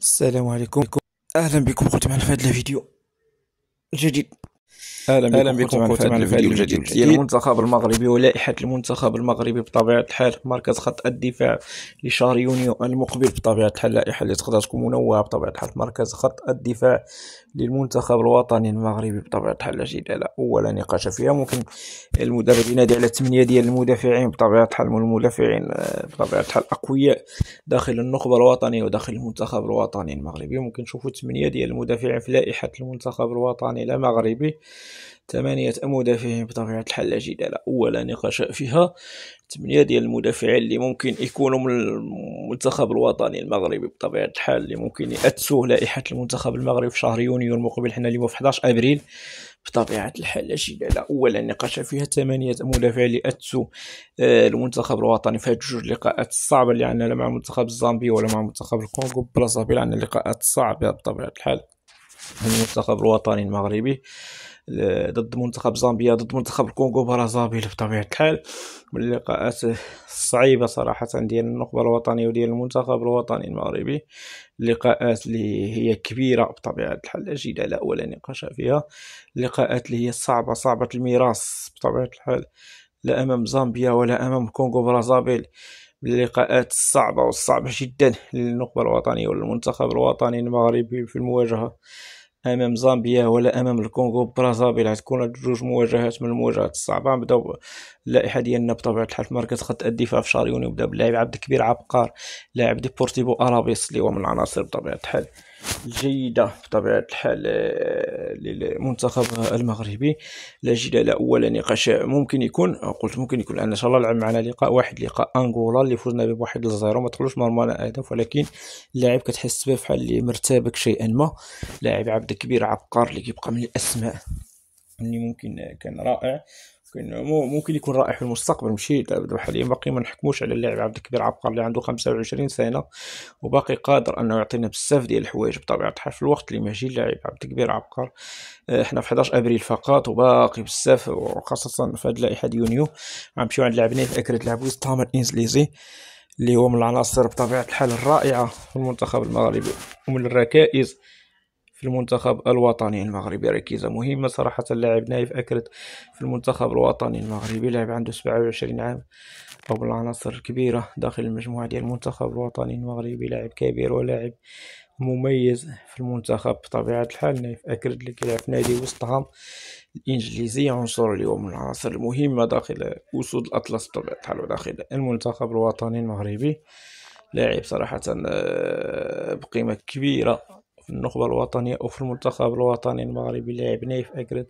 السلام عليكم اهلا بكم قلت مع في هذا الفيديو جديد اهلا اهلا بكم في هذا الفيديو الجديد المنتخب المغربي ولائحة المنتخب المغربي بطبيعة الحال مركز خط الدفاع لشهر يونيو المقبل بطبيعة الحال لائحة اللي تقدر تكون منوعة بطبيعة الحال مركز خط الدفاع للمنتخب الوطني المغربي بطبيعة الحال لا جدال أولا نقاش فيها ممكن المدرب ينادي على الثمانية ديال المدافعين بطبيعة الحال المدافعين آه، بطبيعة الحال أقوياء داخل النخبة الوطنية وداخل المنتخب الوطني المغربي ممكن نشوفوا ثمانية ديال المدافعين في لائحة المنتخب الوطني المغربي ثمانية مدافعين بطبيعة الحال لا جدال ولا نقاش فيها ثمانية ديال المدافعين اللي ممكن يكونوا من المنتخب الوطني المغربي بطبيعة الحال اللي ممكن يأتسوا لائحة المنتخب المغربي في شهر يونيو المقبل حنا اليوم في 11 أبريل بطبيعة الحال لا جدال ولا نقاش فيها ثمانية مدافعين اللي أتسوا آه، المنتخب الوطني في هاد جوج لقاءات الصعبة اللي عندنا لا مع منتخب الزامبي ولا مع منتخب الكونغو بلاصة بلا عندنا لقاءات صعبة بطبيعة الحال المنتخب الوطني المغربي آه، ضد منتخب زامبيا ضد منتخب الكونغو برازافيل بطبيعه الحال من اللقاءات الصعيبه صراحه ديال النخبه الوطنيه وديال المنتخب الوطني المغربي اللقاءات اللي هي كبيره بطبيعه الحال لا جدال ولا نقاش فيها اللقاءات اللي هي صعبه صعبه الميراث بطبيعه الحال لا امام زامبيا ولا امام الكونغو برازافيل اللقاءات الصعبة والصعبة جدا للنخبة الوطنية والمنتخب الوطني المغربي في المواجهة امام زامبيا ولا امام الكونغو برازابيل غتكون جوج مواجهات من المواجهات الصعبه نبداو اللائحه ديالنا بطبيعه الحال في مركز خط الدفاع في شاريوني نبداو باللاعب عبد الكبير عبقار لاعب ديبورتيفو ارابيس اللي هو من العناصر بطبيعه الحال جيدة بطبيعة الحال آه، للمنتخب المغربي لا جدال ولا نقاش ممكن يكون قلت ممكن يكون ان شاء الله لعب معنا لقاء واحد لقاء انغولا اللي فزنا به بواحد الزيرو ما دخلوش مرمانا اهداف ولكن اللاعب كتحس به بحال اللي مرتبك شيئا ما لاعب عبد كبير عبقر اللي كيبقى من الاسماء اللي ممكن آه، كان رائع ممكن يكون رائع في المستقبل ماشي حاليا باقي ما نحكموش على اللاعب عبد الكبير عبقر اللي عنده 25 سنه وباقي قادر انه يعطينا بزاف ديال الحوايج بطبيعه الحال في الوقت اللي ماجي اللاعب عبد الكبير عبقر آه، حنا في 11 ابريل فقط وباقي بزاف وخاصه في هاد لائحه يونيو غنمشيو عند لاعبين في اكره لاعب تامر انزليزي اللي هو من العناصر بطبيعه الحال الرائعه في المنتخب المغربي ومن الركائز في المنتخب الوطني المغربي ركيزة مهمة صراحة اللاعب نايف أكرد في المنتخب الوطني المغربي لاعب عنده 27 عام أو العناصر الكبيرة داخل المجموعة ديال المنتخب الوطني المغربي لاعب كبير ولاعب مميز في المنتخب بطبيعة الحال نايف أكرد اللي كيلعب في نادي وسطهام الإنجليزية عنصر اليوم من العناصر المهمة داخل أسود الأطلس بطبيعة الحال وداخل المنتخب الوطني المغربي لاعب صراحة آه، بقيمة كبيرة في النخبة الوطنية أو في المنتخب الوطني المغربي لاعب في أكرد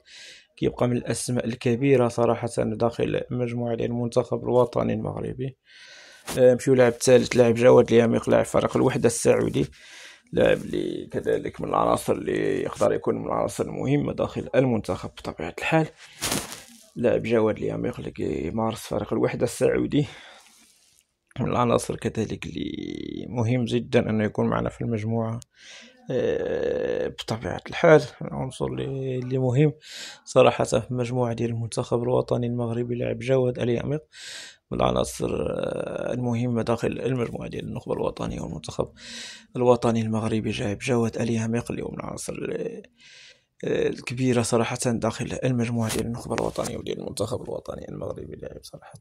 كيبقى من الأسماء الكبيرة صراحة داخل مجموعة ديال المنتخب الوطني المغربي آه، مشيو لاعب الثالث لاعب جواد اليميق لاعب فريق الوحدة السعودي لاعب اللي كذلك من العناصر اللي يقدر يكون من العناصر المهمة داخل المنتخب بطبيعة الحال لاعب جواد اليميق اللي كيمارس فريق الوحدة السعودي من العناصر كذلك اللي مهم جدا انه يكون معنا في المجموعة آه، بطبيعة الحال العنصر اللي مهم صراحة في مجموعة ديال المنتخب الوطني المغربي لاعب جواد اليامق من العناصر آه، المهمة داخل المجموعة ديال النخبة الوطنية والمنتخب الوطني المغربي جايب جواد اليامق اليوم من العناصر آه، الكبيرة صراحة داخل المجموعة ديال النخبة الوطنية وديال المنتخب الوطني المغربي لاعب صراحة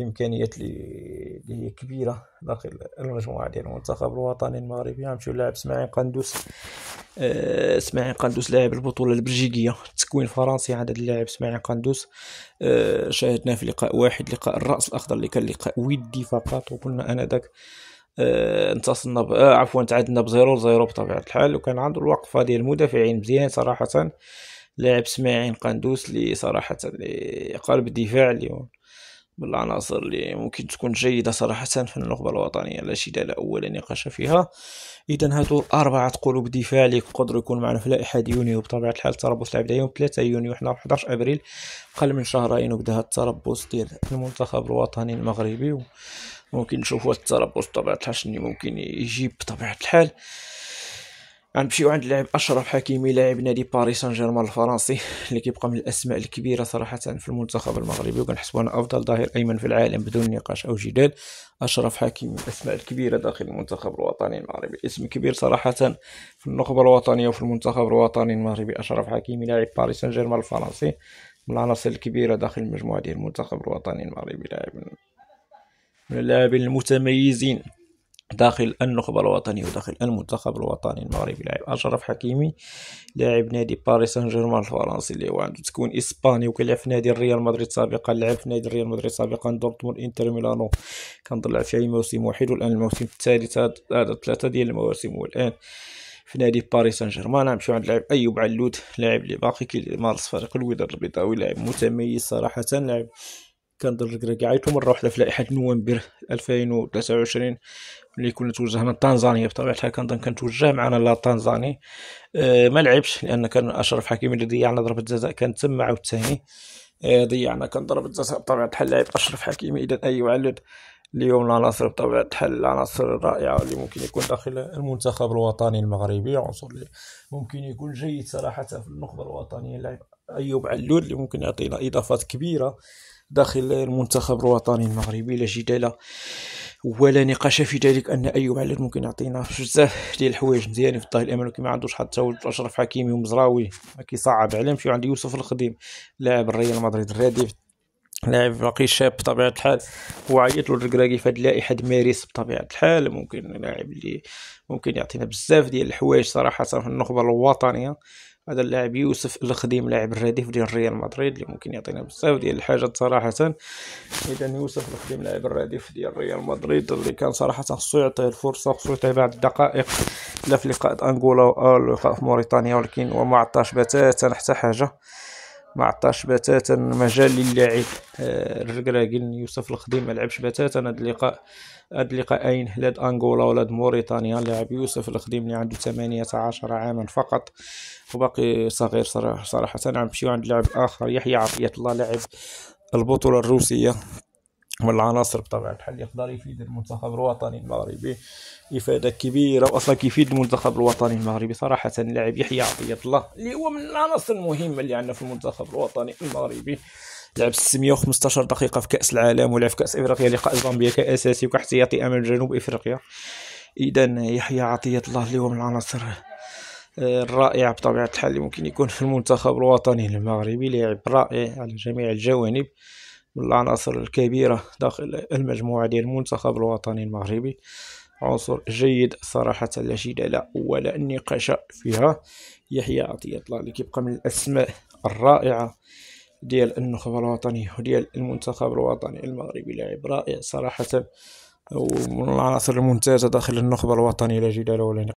امكانيات اللي هي كبيره داخل المجموعه ديال المنتخب الوطني المغربي غنمشيو لاعب اسماعيل قندوس آه، اسماعيل قندوس لاعب البطوله البلجيكيه التكوين الفرنسي عدد اللاعب اسماعيل قندوس آه، شاهدناه في لقاء واحد لقاء الراس الاخضر اللي كان لقاء ودي فقط وقلنا انا ذاك آه، انتصرنا ب... عفوا تعادلنا بزيرو زيرو بطبيعه الحال وكان عنده الوقفه ديال المدافعين مزيان صراحه لاعب اسماعيل قندوس اللي صراحه لي قلب الدفاع اليوم بالعناصر اللي ممكن تكون جيدة صراحة في النخبة الوطنية لا جدال أول نقاش فيها إذا هادو أربعة قلوب دفاع اللي يقدرو يكون معنا في لائحة يونيو بطبيعة الحال التربص لعب يوم 3 يونيو حنا 11 أبريل قل من شهرين وبدا التربص ديال المنتخب الوطني المغربي ممكن نشوفوا التربص بطبيعة الحال شني ممكن يجيب بطبيعة الحال غنمشيو عند اللاعب اشرف حكيمي لاعب نادي باريس سان جيرمان الفرنسي اللي كيبقى من الاسماء الكبيره صراحه في المنتخب المغربي وكنحسبو انا افضل ظهير ايمن في العالم بدون نقاش او جدال اشرف حكيمي من الاسماء الكبيره داخل المنتخب الوطني المغربي اسم كبير صراحه في النخبه الوطنيه وفي المنتخب الوطني المغربي اشرف حكيمي لاعب باريس سان جيرمان الفرنسي من العناصر الكبيره داخل المجموعه ديال المنتخب الوطني المغربي لاعب من اللاعبين المتميزين داخل النخبة الوطنية وداخل المنتخب الوطني المغربي لاعب أشرف حكيمي لاعب نادي باريس سان جيرمان الفرنسي اللي هو عنده تكون إسباني وكيلعب في نادي ريال مدريد سابقا لعب في نادي ريال مدريد سابقا دورتموند إنتر ميلانو كان طلع في أي موسم واحد والآن الموسم الثالث هذا ثلاثة ديال المواسم والآن في نادي باريس سان جيرمان نمشيو عند لاعب أيوب علود لاعب اللي باقي كيمارس فريق الوداد البيضاوي لاعب متميز صراحة لاعب كان ضرر عيطو مره واحده في لائحه نوفمبر 2023 ملي كنا توجه من تنزانيا بطبيعه الحال كنظن كنتوجه معنا لا تنزاني أه ما لعبش لان كان اشرف حكيمي اللي ضيعنا ضربه جزاء كان تما عاوتاني أه ضيعنا كان ضربه جزاء بطبيعه الحال لعب اشرف حكيمي اذا اي أيوة اليوم العناصر بطبيعه الحال العناصر الرائعه اللي ممكن يكون داخل المنتخب الوطني المغربي عنصر اللي ممكن يكون جيد صراحه في النخبه الوطنيه لعب ايوب علول اللي ممكن يعطينا اضافات كبيره داخل المنتخب الوطني المغربي لا جدال ولا نقاش في ذلك ان ايوب معلم ممكن يعطينا بزاف ديال الحوايج مزيانين في الظهر الامام ولكن ما عندوش حتى وجد اشرف حكيمي ومزراوي ما كيصعب عليه شي عند يوسف الخديم لاعب الريال مدريد الرديف لاعب باقي شاب بطبيعه الحال وعيط له الركراكي في هاد اللائحة ماريس بطبيعه الحال ممكن لاعب اللي ممكن يعطينا بزاف ديال الحوايج صراحه في النخبه الوطنيه هذا اللاعب يوسف الخديم لاعب الرديف ديال ريال مدريد اللي ممكن يعطينا بزاف ديال الحاجات صراحه اذا يوسف الخديم لاعب الرديف ديال ريال مدريد اللي كان صراحه خصو يعطيه الفرصه خصو يعطيه بعض الدقائق لا في لقاء انغولا ولا آه، في موريتانيا ولكن وما عطاش بتاتا حتى حاجه ما عطاش بتاتا مجال للاعب آه، الركراكين يوسف الخديم ما لعبش بتاتا هاد اللقاء هاد اللقاءين اين لاد انغولا ولا موريتانيا اللاعب يوسف الخديم اللي عنده 18 عاما فقط وباقي صغير صراحه صراحه نعم، غنمشيو عند لاعب اخر يحيى عطيه الله لاعب البطوله الروسيه والعناصر بطبيعه الحال يقدر يفيد المنتخب الوطني المغربي افاده كبيره واصلا كيفيد المنتخب الوطني المغربي صراحه اللاعب يحيى عطيه الله اللي هو من العناصر المهمه اللي عندنا في المنتخب الوطني المغربي لعب 615 دقيقه في كاس العالم ولعب في كاس افريقيا لقاء زامبيا كاساسي وكاحتياطي امام جنوب افريقيا اذا يحيى عطيه الله اللي هو من العناصر آه، الرائعة بطبيعه الحال اللي ممكن يكون في المنتخب الوطني المغربي لاعب رائع على جميع الجوانب العناصر الكبيرة داخل المجموعة ديال المنتخب الوطني المغربي عنصر جيد صراحة لا جدال ولا نقاش فيها يحيى عطية الله اللي كيبقى من الأسماء الرائعة ديال النخبة الوطنية وديال المنتخب الوطني المغربي لاعب رائع صراحة ومن العناصر الممتازة داخل النخبة الوطنية لا جدال ولا نقاش